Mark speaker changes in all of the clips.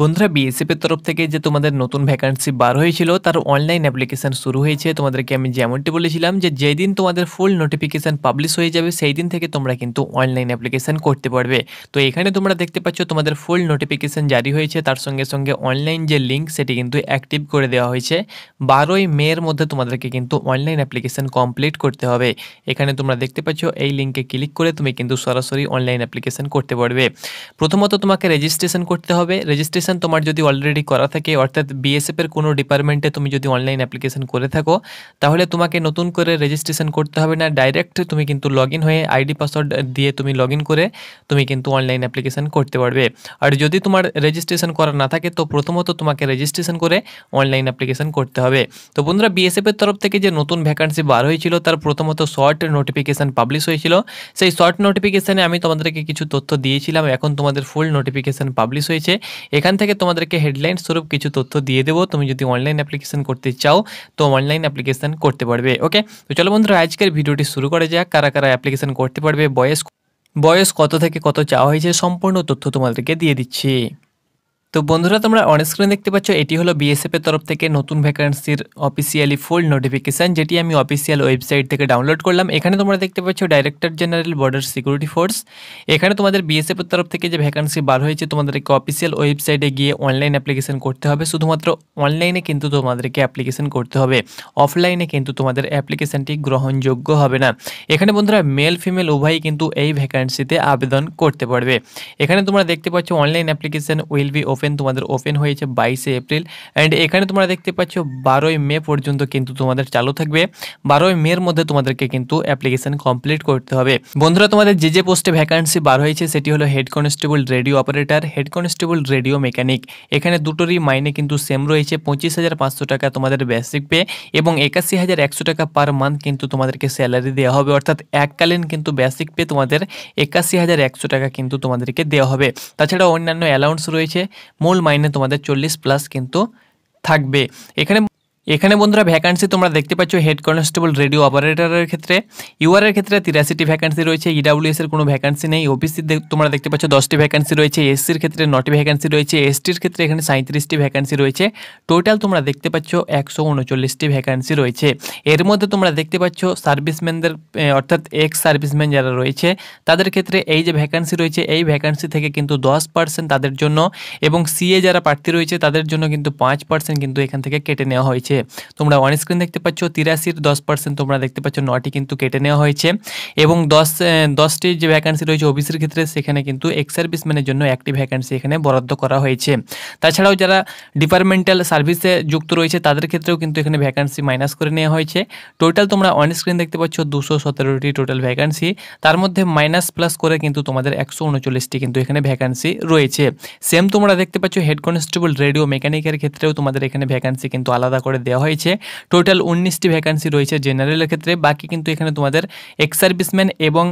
Speaker 1: বন্ধুরা বিএসএফের তরফ থেকে যে তোমাদের নতুন ভ্যাকান্সি বার হয়েছিল তার অনলাইন অ্যাপ্লিকেশান শুরু হয়েছে তোমাদেরকে আমি যেমনটি বলেছিলাম যে যেদিন তোমাদের ফুল নোটিফিকেশান পাবলিশ হয়ে যাবে সেই দিন থেকে তোমরা কিন্তু অনলাইন অ্যাপ্লিকেশান করতে পারবে তো এখানে তোমরা দেখতে পাচ্ছ তোমাদের ফুল নোটিফিকেশান জারি হয়েছে তার সঙ্গে সঙ্গে অনলাইন যে লিঙ্ক সেটি কিন্তু অ্যাক্টিভ করে দেওয়া হয়েছে বারোই মের মধ্যে তোমাদেরকে কিন্তু অনলাইন অ্যাপ্লিকেশান কমপ্লিট করতে হবে এখানে তোমরা দেখতে পাচ্ছ এই লিঙ্কে ক্লিক করে তুমি কিন্তু সরাসরি অনলাইন অ্যাপ্লিকেশান করতে পারবে প্রথমত তোমাকে রেজিস্ট্রেশন করতে হবে রেজিস্ট্রেশন অ্যাপ্লিকেশন তোমার যদি অলরেডি করা থাকে অর্থাৎ বিএসএফের কোনো ডিপার্টমেন্টে তুমি যদি অনলাইন অ্যাপ্লিকেশন করে থাকো তাহলে তোমাকে নতুন করে রেজিস্ট্রেশন করতে হবে না ডাইরেক্ট তুমি কিন্তু লগ হয়ে আইডি পাসওয়ার্ড দিয়ে তুমি লগ করে তুমি কিন্তু অনলাইন অ্যাপ্লিকেশন করতে পারবে আর যদি তোমার রেজিস্ট্রেশন করা না থাকে তো প্রথমত তোমাকে রেজিস্ট্রেশন করে অনলাইন অ্যাপ্লিকেশন করতে হবে তো বন্ধুরা বিএসএফের তরফ থেকে যে নতুন ভ্যাকান্সি বার হয়েছিল তার প্রথমত শর্ট নোটিফিকেশান পাবলিশ হয়েছিল সেই শর্ট নোটিফিকেশানে আমি তোমাদেরকে কিছু তথ্য দিয়েছিলাম এখন তোমাদের ফুল নোটিফিকেশান পাবলিশ হয়েছে এখান থেকে তোমাদেরকে হেডলাইন স্বরূপ কিছু তথ্য দিয়ে দেবো তুমি যদি অনলাইন অ্যাপ্লিকেশান করতে চাও তো অনলাইন অ্যাপ্লিকেশান করতে পারবে ওকে তো চলো বন্ধুরা আজকের ভিডিওটি শুরু করা যাক কারা কারা অ্যাপ্লিকেশান করতে পারবে বয়স বয়স কত থেকে কত চাওয়া হয়েছে সম্পূর্ণ তথ্য তোমাদেরকে দিয়ে দিচ্ছি তো বন্ধুরা তোমরা অনস্ক্রিনে দেখতে পাচ্ছ এটি হলো বিএসএফ এর তরফ থেকে নতুন ভ্যাকান্সির অফিসিয়ালি ফুল নোটিফিকেশান যেটি আমি অফিসিয়াল ওয়েবসাইট থেকে ডাউনলোড করলাম এখানে তোমরা দেখতে পাচ্ছ director general border security force এখানে তোমাদের বিএসএফ এর তরফ থেকে যে ভ্যাকান্সি বার হয়েছে তোমাদেরকে অফিসিয়াল ওয়েবসাইটে গিয়ে অনলাইন অ্যাপ্লিকেশন করতে হবে শুধুমাত্র অনলাইনে কিন্তু তোমাদেরকে অ্যাপ্লিকেশন করতে হবে অফলাইনে কিন্তু তোমাদের অ্যাপ্লিকেশনটি গ্রহণযোগ্য হবে না এখানে বন্ধুরা মেল ফিমেল উভয়ই কিন্তু এই ভ্যাকান্সিতে আবেদন করতে পারবে এখানে তোমরা দেখতে পাচ্ছ online application will be open open তোমাদের ওপেন হয়েছে বাইশে এপ্রিল অ্যান্ড এখানে তোমরা দেখতে পাচ্ছ বারোই মে পর্যন্ত কিন্তু তোমাদের চালু থাকবে বারোই মের মধ্যে তোমাদেরকে কিন্তু অ্যাপ্লিকেশন কমপ্লিট করতে হবে বন্ধুরা তোমাদের যে যে পোস্টে ভ্যাকান্সি বার হয়েছে সেটি হলো head constable radio operator head constable radio mechanic এখানে দুটোরই মাইনে কিন্তু সেম রয়েছে পঁচিশ হাজার পাঁচশো টাকা তোমাদের বেসিক পে এবং একাশি হাজার একশো টাকা পার মান্থ কিন্তু তোমাদেরকে স্যালারি দেওয়া হবে অর্থাৎ এককালীন কিন্তু বেসিক পে তোমাদের একাশি হাজার একশো টাকা কিন্তু তোমাদেরকে দেওয়া হবে তাছাড়া অন্যান্য অ্যালাউন্স রয়েছে মূল মাইনে তোমাদের চল্লিশ প্লাস কিন্তু থাকবে এখানে এখানে বন্ধুরা ভ্যাকান্সি তোমরা দেখতে পাচ্ছ হেড কনস্টেবল রেডিও অপারেটরের ক্ষেত্রে ইউআরের ক্ষেত্রে তিরাশিটি ভ্যাকান্সি রয়েছে ইডাব্লিউএস এর কোনো ভ্যাকান্সি নেই ওবিসি তোমরা দেখতে পাচ্ছ দশটি ভ্যাকান্সি রয়েছে এসসির ক্ষেত্রে নটি ভ্যাকান্সি রয়েছে এসটির ক্ষেত্রে এখানে সাঁত্রিশটি ভ্যাকান্সি রয়েছে টোটাল তোমরা দেখতে পাচ্ছ একশো উনচল্লিশটি ভ্যাকান্সি রয়েছে এর মধ্যে তোমরা দেখতে পাচ্ছ সার্ভিসম্যানদের অর্থাৎ এক্স সার্ভিসম্যান যারা রয়েছে তাদের ক্ষেত্রে এই যে ভ্যাকান্সি রয়েছে এই ভ্যাকান্সি থেকে কিন্তু দশ পার্সেন্ট তাদের জন্য এবং সিএ যারা প্রার্থী রয়েছে তাদের জন্য কিন্তু পাঁচ পার্সেন্ট কিন্তু এখান থেকে কেটে নেওয়া হয়েছে হয়েছে তোমরা অন স্ক্রিন দেখতে পাচ্ছ তিরাশির দশ পার্সেন্ট তোমরা দেখতে পাচ্ছ নটি কিন্তু কেটে নেওয়া হয়েছে এবং দশ দশটি যে ভ্যাকান্সি রয়েছে ওবিসির ক্ষেত্রে সেখানে কিন্তু এক্স সার্ভিসম্যানের জন্য একটি ভ্যাকান্সি এখানে বরাদ্দ করা হয়েছে তাছাড়াও যারা ডিপার্টমেন্টাল সার্ভিসে যুক্ত রয়েছে তাদের ক্ষেত্রেও কিন্তু এখানে ভ্যাকান্সি মাইনাস করে নেওয়া হয়েছে টোটাল তোমরা অন স্ক্রিন দেখতে পাচ্ছ দুশো সতেরোটি টোটাল ভ্যাকান্সি তার মধ্যে মাইনাস প্লাস করে কিন্তু তোমাদের একশো উনচল্লিশটি কিন্তু এখানে ভ্যাকান্সি রয়েছে সেম তোমরা দেখতে পাচ্ছ হেড কনস্টেবল রেডিও মেকানিকের ক্ষেত্রেও তোমাদের এখানে ভ্যাকান্সি কিন্তু আলাদা করে দেওয়া হয়েছে টোটাল উনিশটি ভ্যাকান্সি রয়েছে জেনারেলের ক্ষেত্রে বাকি কিন্তু এখানে তোমাদের এক্স সার্ভিসম্যান এবং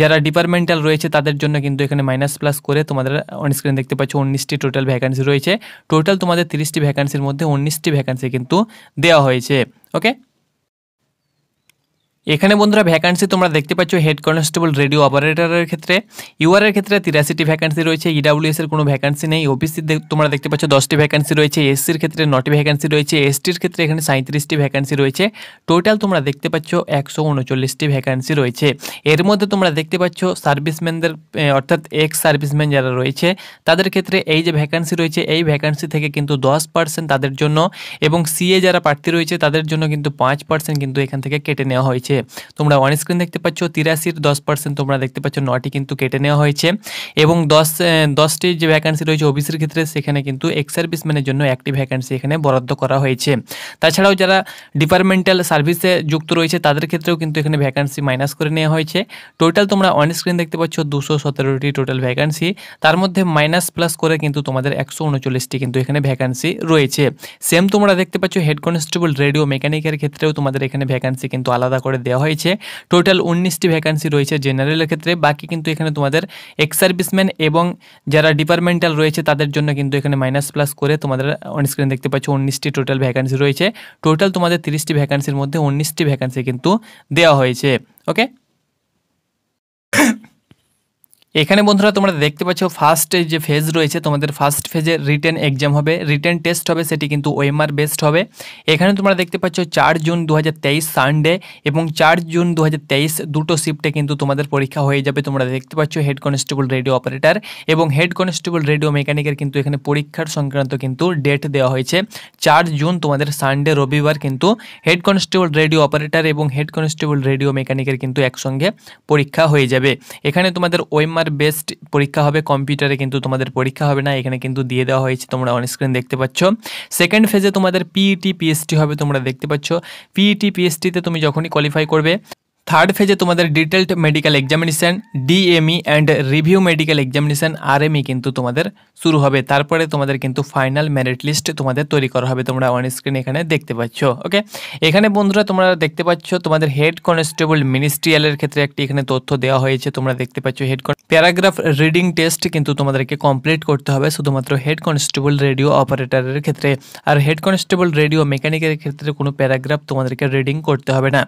Speaker 1: যারা ডিপার্টমেন্টাল রয়েছে তাদের জন্য কিন্তু এখানে মাইনাস প্লাস করে তোমাদের স্ক্রিনে দেখতে পাচ্ছ উনিশটি টোটাল ভ্যাকান্সি রয়েছে টোটাল তোমাদের তিরিশটি ভ্যাকান্সির মধ্যে উনিশটি ভ্যাকান্সি কিন্তু দেওয়া হয়েছে ওকে এখানে বন্ধুরা ভ্যাকান্সি তোমরা দেখতে পাচ্ছ হেড কনস্টেবল রেডিও অপারেটরের ক্ষেত্রে ইউআরের ক্ষেত্রে তিরাশিটি ভ্যাকান্সি রয়েছে ইডাব্লিউএস এর কোনো ভ্যাকান্সি নেই ওবিসি তোমরা দেখতে পাচ্ছ দশটি ভ্যাকান্সি রয়েছে এসসির ক্ষেত্রে নটি ভ্যাকান্সি রয়েছে এসটির ক্ষেত্রে এখানে সাঁত্রিশটি ভ্যাকান্সি রয়েছে টোটাল তোমরা দেখতে পাচ্ছ একশো উনচল্লিশটি ভ্যাকান্সি রয়েছে এর মধ্যে তোমরা দেখতে পাচ্ছ সার্ভিসম্যানদের অর্থাৎ এক্স সার্ভিসম্যান যারা রয়েছে তাদের ক্ষেত্রে এই যে ভ্যাকান্সি রয়েছে এই ভ্যাকান্সি থেকে কিন্তু দশ পার্সেন্ট তাদের জন্য এবং সিএ যারা প্রার্থী রয়েছে তাদের জন্য কিন্তু পাঁচ পার্সেন্ট কিন্তু এখান থেকে কেটে নেওয়া হয়েছে হয়েছে তোমরা অন স্ক্রিন দেখতে পাচ্ছ তিরাশির দশ পার্সেন্ট তোমরা দেখতে পাচ্ছ নটি কিন্তু কেটে নেওয়া হয়েছে এবং দশ দশটি যে ভ্যাকান্সি রয়েছে ওবিসির ক্ষেত্রে সেখানে কিন্তু এক্স সার্ভিসম্যানের জন্য একটি ভ্যাকান্সি এখানে বরাদ্দ করা হয়েছে তাছাড়াও যারা ডিপার্টমেন্টাল সার্ভিসে যুক্ত রয়েছে তাদের ক্ষেত্রেও কিন্তু এখানে ভ্যাকান্সি মাইনাস করে নেওয়া হয়েছে টোটাল তোমরা অন স্ক্রিন দেখতে পাচ্ছ দুশো সতেরোটি টোটাল ভ্যাকান্সি তার মধ্যে মাইনাস প্লাস করে কিন্তু তোমাদের একশো উনচল্লিশটি কিন্তু এখানে ভ্যাকান্সি রয়েছে সেম তোমরা দেখতে পাচ্ছ হেড কনস্টেবল রেডিও মেকানিকের ক্ষেত্রেও তোমাদের এখানে ভ্যাকান্সি কিন্তু আলাদা করে দেওয়া হয়েছে টোটাল উনিশটি ভ্যাকান্সি রয়েছে জেনারেলের ক্ষেত্রে বাকি কিন্তু এখানে তোমাদের এক্স সার্ভিসম্যান এবং যারা ডিপার্টমেন্টাল রয়েছে তাদের জন্য কিন্তু এখানে মাইনাস প্লাস করে তোমাদের অনস্ক্রিনে দেখতে পাচ্ছ উনিশটি টোটাল ভ্যাকান্সি রয়েছে টোটাল তোমাদের তিরিশটি ভ্যাকান্সির মধ্যে উনিশটি ভ্যাকান্সি কিন্তু দেওয়া হয়েছে ওকে এখানে বন্ধুরা তোমরা দেখতে পাচ্ছ ফার্স্ট যে ফেজ রয়েছে তোমাদের ফার্স্ট ফেজে রিটেন এক্সাম হবে রিটেন টেস্ট হবে সেটি কিন্তু ওএমআর বেস্ট হবে এখানে তোমরা দেখতে পাচ্ছ চার জুন দু সানডে এবং চার জুন দু দুটো শিফটে কিন্তু তোমাদের পরীক্ষা হয়ে যাবে তোমরা দেখতে পাচ্ছ হেড কনস্টেবল রেডিও অপারেটর এবং হেড কনস্টেবল রেডিও মেকানিকের কিন্তু এখানে পরীক্ষার সংক্রান্ত কিন্তু ডেট দেওয়া হয়েছে চার জুন তোমাদের সানডে রবিবার কিন্তু হেড কনস্টেবল রেডিও অপারেটর এবং হেড কনস্টেবল রেডিও মেকানিকের কিন্তু একসঙ্গে পরীক্ষা হয়ে যাবে এখানে তোমাদের ওএমআর তোমার বেস্ট পরীক্ষা হবে কম্পিউটারে কিন্তু তোমাদের পরীক্ষা হবে না এখানে কিন্তু দিয়ে দেওয়া হয়েছে তোমরা অন স্ক্রিন দেখতে পাচ্ছ সেকেন্ড ফেজে তোমাদের পিইটি পিএসটি e হবে তোমরা দেখতে পাচ্ছ পিইটি পিএসটিতে e তুমি যখনই কোয়ালিফাই করবে থার্ড ফেজে তোমাদের detailed medical examination DME and review medical examination RME কিন্তু তোমাদের শুরু হবে তারপরে তোমাদের কিন্তু ফাইনাল মেরিট লিস্ট তোমাদের তৈরি করা হবে তোমরা অন স্ক্রিন এখানে দেখতে পাচ্ছ ওকে এখানে বন্ধুরা তোমরা দেখতে পাচ্ছ তোমাদের হেড কনস্টেবল মিনিস্ট্রিয়ালের ক্ষেত্রে একটি এখানে তথ্য দেওয়া হয়েছে তোমরা দেখতে পাচ্ছ হেড প্যারাগ্রাফ রিডিং টেস্ট কিন্তু তোমাদেরকে কমপ্লিট করতে হবে শুধুমাত্র হেড কনস্টেবল রেডিও অপারেটরের ক্ষেত্রে আর হেড কনস্টেবল রেডিও মেকানিকের ক্ষেত্রে কোনো প্যারাগ্রাফ তোমাদেরকে রিডিং করতে হবে না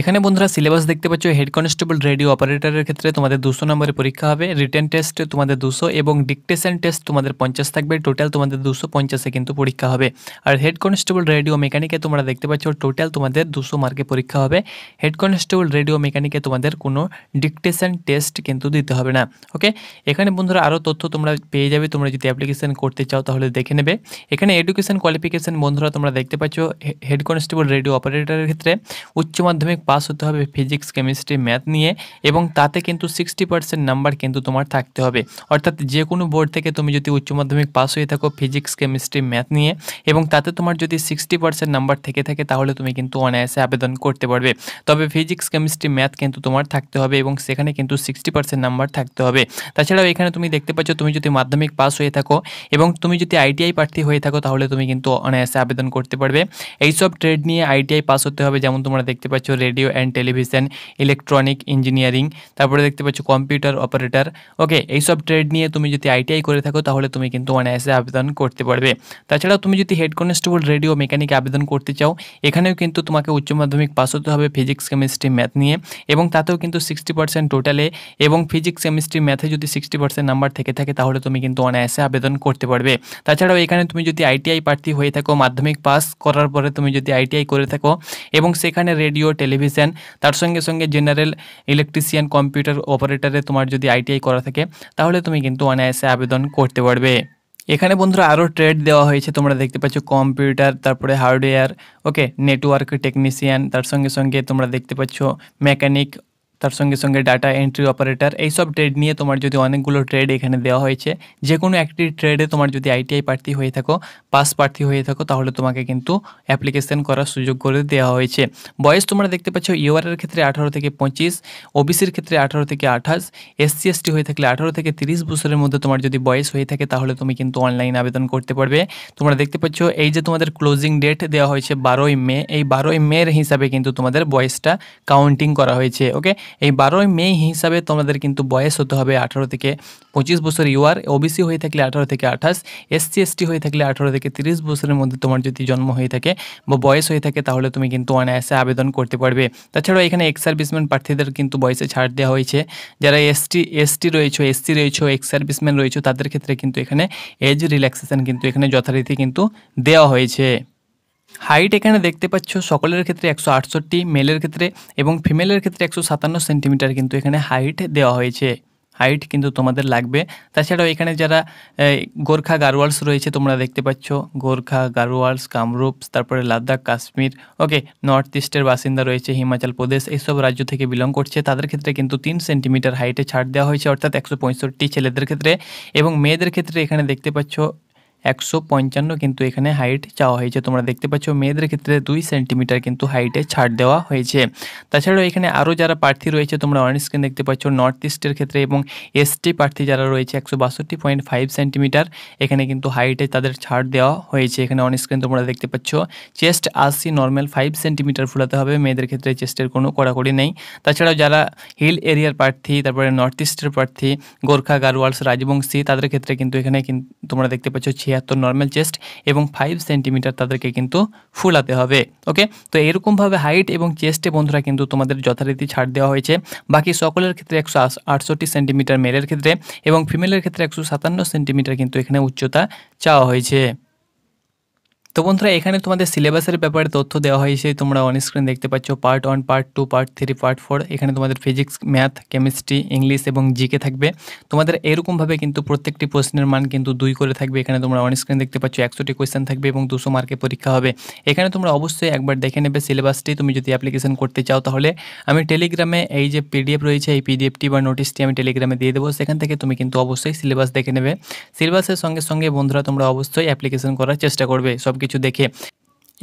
Speaker 1: এখানে বন্ধুরা সিলেবাস দেখতে পাচ্ছ হেড কনস্টেবল রেডিও অপারেটরের ক্ষেত্রে তোমাদের দুশো নম্বরের পরীক্ষা হবে রিটেন টেস্ট তোমাদের দুশো এবং ডিকটেশন টেস্ট তোমাদের পঞ্চাশ থাকবে টোটাল তোমাদের দুশো পঞ্চাশে কিন্তু পরীক্ষা হবে আর হেড কনস্টেবল রেডিও মেকানিকে তোমরা দেখতে পাচ্ছ টোটাল তোমাদের দুশো মার্কে পরীক্ষা হবে হেড কনস্টেবল রেডিও মেকানিকে তোমাদের কোনো ডিকটেশন টেস্ট কিন্তু দিতে হবে না ওকে এখানে বন্ধুরা আরও তথ্য তোমরা পেয়ে যাবে তোমরা যদি অ্যাপ্লিকেশন করতে চাও তাহলে দেখে নেবে এখানে এডুকেশন কোয়ালিফিকেশন বন্ধুরা তোমরা দেখতে পাচ্ছ হেড কনস্টেবল রেডিও অপারেটরের ক্ষেত্রে উচ্চ মাধ্যমিক অনেক পাস হতে হবে ফিজিক্স কেমিস্ট্রি ম্যাথ নিয়ে এবং তাতে কিন্তু সিক্সটি পার্সেন্ট নাম্বার কিন্তু তোমার থাকতে হবে অর্থাৎ যে কোনো বোর্ড থেকে তুমি যদি উচ্চ মাধ্যমিক পাস হয়ে থাকো ফিজিক্স কেমিস্ট্রি ম্যাথ নিয়ে এবং তাতে তোমার যদি সিক্সটি পার্সেন্ট নাম্বার থেকে থাকে তাহলে তুমি কিন্তু অনায়াসে আবেদন করতে পারবে তবে ফিজিক্স কেমিস্ট্রি ম্যাথ কিন্তু তোমার থাকতে হবে এবং সেখানে কিন্তু সিক্সটি পার্সেন্ট নাম্বার থাকতে হবে তাছাড়াও এখানে তুমি দেখতে পাচ্ছ তুমি যদি মাধ্যমিক পাস হয়ে থাকো এবং তুমি যদি আইটিআই প্রার্থী হয়ে থাকো তাহলে তুমি কিন্তু অনায়াসে আবেদন করতে পারবে এইসব ট্রেড নিয়ে আইটিআই পাস হতে হবে যেমন তোমরা দেখতে পাচ্ছ radio and television electronic engineering তারপরে দেখতে পাচ্ছ কম্পিউটার অপারেটর ওকে এইসব ট্রেড নিয়ে তুমি যদি আইটিআই করে থাকো তাহলে তুমি কিন্তু অনায়াসে আবেদন করতে পারবে তাছাড়াও তুমি যদি হেড কনস্টেবল রেডিও মেকানিক আবেদন করতে চাও এখানেও কিন্তু তোমাকে উচ্চ মাধ্যমিক পাস হতে হবে ফিজিক্স কেমিস্ট্রি ম্যাথ নিয়ে এবং তাতেও কিন্তু সিক্সটি পার্সেন্ট টোটালে এবং ফিজিক্স কেমিস্ট্রি ম্যাথে যদি সিক্সটি পার্সেন্ট নাম্বার থেকে থাকে তাহলে তুমি কিন্তু অনায়াসে আবেদন করতে পারবে তাছাড়াও এখানে তুমি যদি আইটিআই প্রার্থী হয়ে থাকো মাধ্যমিক পাস করার পরে তুমি যদি আইটিআই করে থাকো এবং সেখানে রেডিও টেলিভিশন ডিভিশন তার সঙ্গে সঙ্গে জেনারেল ইলেকট্রিশিয়ান কম্পিউটার অপারেটারে তোমার যদি আইটিআই করা থাকে তাহলে তুমি কিন্তু অনায়াসে আবেদন করতে পারবে এখানে বন্ধুরা আরও ট্রেড দেওয়া হয়েছে তোমরা দেখতে পাচ্ছ কম্পিউটার তারপরে হার্ডওয়্যার ওকে নেটওয়ার্ক টেকনিশিয়ান তার সঙ্গে সঙ্গে তোমরা দেখতে পাচ্ছ মেকানিক তার সঙ্গে সঙ্গে ডাটা এন্ট্রি অপারেটর এইসব ট্রেড নিয়ে তোমার যদি অনেকগুলো ট্রেড এখানে দেওয়া হয়েছে যে কোনো একটি ট্রেডে তোমার যদি আইটিআই প্রার্থী হয়ে থাকো পাস প্রার্থী হয়ে থাকো তাহলে তোমাকে কিন্তু অ্যাপ্লিকেশন করার সুযোগ করে দেওয়া হয়েছে বয়স তোমরা দেখতে পাচ্ছ ইউআরের ক্ষেত্রে আঠারো থেকে পঁচিশ ওবিসির ক্ষেত্রে আঠারো থেকে আঠাশ এসসি এসটি হয়ে থাকলে আঠারো থেকে তিরিশ বছরের মধ্যে তোমার যদি বয়স হয়ে থাকে তাহলে তুমি কিন্তু অনলাইন আবেদন করতে পারবে তোমরা দেখতে পাচ্ছ এই যে তোমাদের ক্লোজিং ডেট দেওয়া হয়েছে বারোই মে এই বারোই মের হিসাবে কিন্তু তোমাদের বয়সটা কাউন্টিং করা হয়েছে ওকে এই বারোই মে হিসাবে তোমাদের কিন্তু বয়স হতে হবে আঠারো থেকে পঁচিশ বছর ইউআর ওবিসি হয়ে থাকলে আঠারো থেকে আঠাশ এসসি এসটি হয়ে থাকলে আঠারো থেকে তিরিশ বছরের মধ্যে তোমার যদি জন্ম হয়ে থাকে বা বয়স হয়ে থাকে তাহলে তুমি কিন্তু অনায়াসে আবেদন করতে পারবে তাছাড়াও এখানে এক্স সার্ভিসম্যান প্রার্থীদের কিন্তু বয়সে ছাড় দেওয়া হয়েছে যারা এসটি এসটি রয়েছে এসসি রয়েছে এক্স সার্ভিসম্যান রয়েছে তাদের ক্ষেত্রে কিন্তু এখানে এজ রিল্যাক্সেশন কিন্তু এখানে যথারীতি কিন্তু দেওয়া হয়েছে হাইট এখানে দেখতে পাচ্ছ সকলের ক্ষেত্রে একশো আটষট্টি মেলের ক্ষেত্রে এবং ফিমেলের ক্ষেত্রে একশো সাতান্ন সেন্টিমিটার কিন্তু এখানে হাইট দেওয়া হয়েছে হাইট কিন্তু তোমাদের লাগবে তাছাড়াও এখানে যারা গোর্খা গারোয়ালস রয়েছে তোমরা দেখতে পাচ্ছ গোর্খা গারোয়ালস কামরূপস তারপরে লাদাখ কাশ্মীর ওকে নর্থ ইস্টের বাসিন্দা রয়েছে হিমাচল প্রদেশ এইসব রাজ্য থেকে বিলং করছে তাদের ক্ষেত্রে কিন্তু তিন সেন্টিমিটার হাইটে ছাড় দেওয়া হয়েছে অর্থাৎ একশো ছেলেদের ক্ষেত্রে এবং মেয়েদের ক্ষেত্রে এখানে দেখতে পাচ্ছ একশো পঞ্চান্ন কিন্তু এখানে হাইট চাওয়া হয়েছে তোমরা দেখতে পাচ্ছ মেয়েদের ক্ষেত্রে দুই সেন্টিমিটার কিন্তু হাইটে ছাড় দেওয়া হয়েছে তাছাড়াও এখানে আরও যারা প্রার্থী রয়েছে তোমরা অন স্ক্রিন দেখতে পাচ্ছ নর্থ ইস্টের ক্ষেত্রে এবং এসটি প্রার্থী যারা রয়েছে একশো বাষট্টি পয়েন্ট ফাইভ সেন্টিমিটার এখানে কিন্তু হাইটে তাদের ছাড় দেওয়া হয়েছে এখানে অন স্ক্রিন তোমরা দেখতে পাচ্ছ চেস্ট আশি নর্মাল ফাইভ সেন্টিমিটার ফুলাতে হবে মেয়েদের ক্ষেত্রে চেস্টের কোনো কড়াকড়ি নেই তাছাড়াও যারা হিল এরিয়ার প্রার্থী তারপরে নর্থ ইস্টের প্রার্থী গোর্খা গারওয়ালস রাজবংশী তাদের ক্ষেত্রে কিন্তু এখানে তোমরা দেখতে পাচ্ছ ছিয়াত্তর নর্মাল চেস্ট এবং ফাইভ সেন্টিমিটার তাদেরকে কিন্তু ফুলাতে হবে ওকে তো এরকমভাবে হাইট এবং চেস্টে বন্ধুরা কিন্তু তোমাদের যথারীতি ছাড় দেওয়া হয়েছে বাকি সকলের ক্ষেত্রে একশো আটষট্টি সেন্টিমিটার মেলের ক্ষেত্রে এবং ফিমেলের ক্ষেত্রে একশো সাতান্ন সেন্টিমিটার কিন্তু এখানে উচ্চতা চাওয়া হয়েছে তো বন্ধুরা এখানে তোমাদের সিলেবাসের ব্যাপারে তথ্য দেওয়া হয়েছে তোমরা অন স্ক্রিন দেখতে পাচ্ছ part one part two part three part four এখানে তোমাদের ফিজিক্স ম্যাথ কেমিস্ট্রি ইংলিশ এবং জিকে থাকবে তোমাদের এরকমভাবে কিন্তু প্রত্যেকটি প্রশ্নের মান কিন্তু দুই করে থাকবে এখানে তোমরা অন স্ক্রিন দেখতে পাচ্ছ একশোটি কোয়েশ্চেন থাকবে এবং দুশো মার্কে পরীক্ষা হবে এখানে তোমরা অবশ্যই একবার দেখে নেবে সিলেবাসটি তুমি যদি অ্যাপ্লিকেশন করতে চাও তাহলে আমি টেলিগ্রামে এই যে পিডিএফ রয়েছে এই পিডিএফটি বা নোটিশটি আমি টেলিগ্রামে দিয়ে দেবো সেখান থেকে তুমি কিন্তু অবশ্যই সিলেবাস দেখে নেবে সিলেবাসের সঙ্গে সঙ্গে বন্ধুরা তোমরা অবশ্যই অ্যাপ্লিকেশন করার চেষ্টা করবে সব কিছু দেখে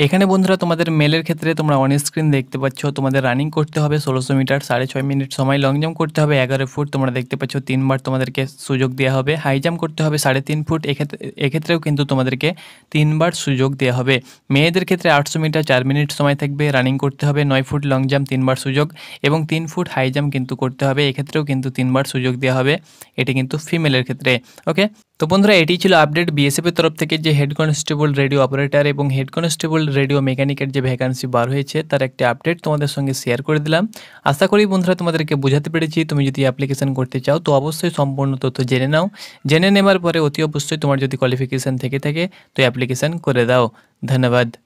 Speaker 1: এখানে বন্ধুরা তোমাদের মেলের ক্ষেত্রে তোমরা অন স্ক্রিন দেখতে পাচ্ছ তোমাদের রানিং করতে হবে ষোলোশো মিটার সাড়ে ছয় মিনিট সময় লং জাম্প করতে হবে এগারো ফুট তোমরা দেখতে পাচ্ছ তিনবার তোমাদেরকে সুযোগ দেওয়া হবে হাই জাম্প করতে হবে সাড়ে তিন ফুট এক্ষেত্রে এক্ষেত্রেও কিন্তু তোমাদেরকে তিনবার সুযোগ দেওয়া হবে মেয়েদের ক্ষেত্রে আটশো মিটার চার মিনিট সময় থাকবে রানিং করতে হবে নয় ফুট লং জাম্প তিনবার সুযোগ এবং তিন ফুট হাই জাম্প কিন্তু করতে হবে এক্ষেত্রেও কিন্তু তিনবার সুযোগ দেওয়া হবে এটি কিন্তু ফিমেলের ক্ষেত্রে ওকে তো বন্ধুরা এটি ছিল আপডেট বিএসএফের তরফ থেকে যে হেড কনস্টেবল রেডিও অপারেটর এবং হেড কনস্টেবল রেডিও মেকানিকের যে ভ্যাকান্সি বার হয়েছে তার একটি আপডেট তোমাদের সঙ্গে শেয়ার করে দিলাম আশা করি বন্ধুরা তোমাদেরকে বোঝাতে পেরেছি তুমি যদি অ্যাপ্লিকেশন করতে চাও তো অবশ্যই সম্পূর্ণ তথ্য জেনে নাও জেনে নেওয়ার পরে অতি অবশ্যই তোমার যদি কোয়ালিফিকেশান থেকে থাকে তো অ্যাপ্লিকেশান করে দাও ধন্যবাদ